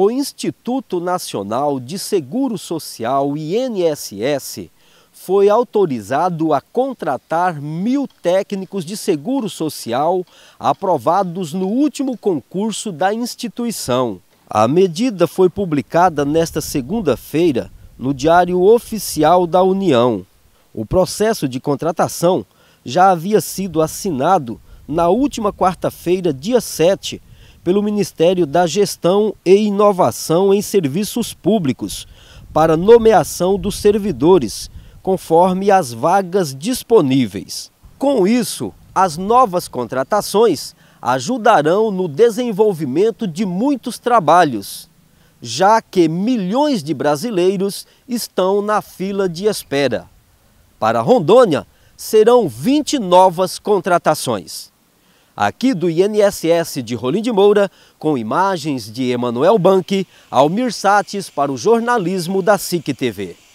O Instituto Nacional de Seguro Social, INSS, foi autorizado a contratar mil técnicos de seguro social aprovados no último concurso da instituição. A medida foi publicada nesta segunda-feira no Diário Oficial da União. O processo de contratação já havia sido assinado na última quarta-feira, dia 7, pelo Ministério da Gestão e Inovação em Serviços Públicos para nomeação dos servidores, conforme as vagas disponíveis. Com isso, as novas contratações ajudarão no desenvolvimento de muitos trabalhos, já que milhões de brasileiros estão na fila de espera. Para Rondônia, serão 20 novas contratações aqui do INSS de Rolim de Moura, com imagens de Emanuel Banque, Almir Sates para o jornalismo da SIC TV.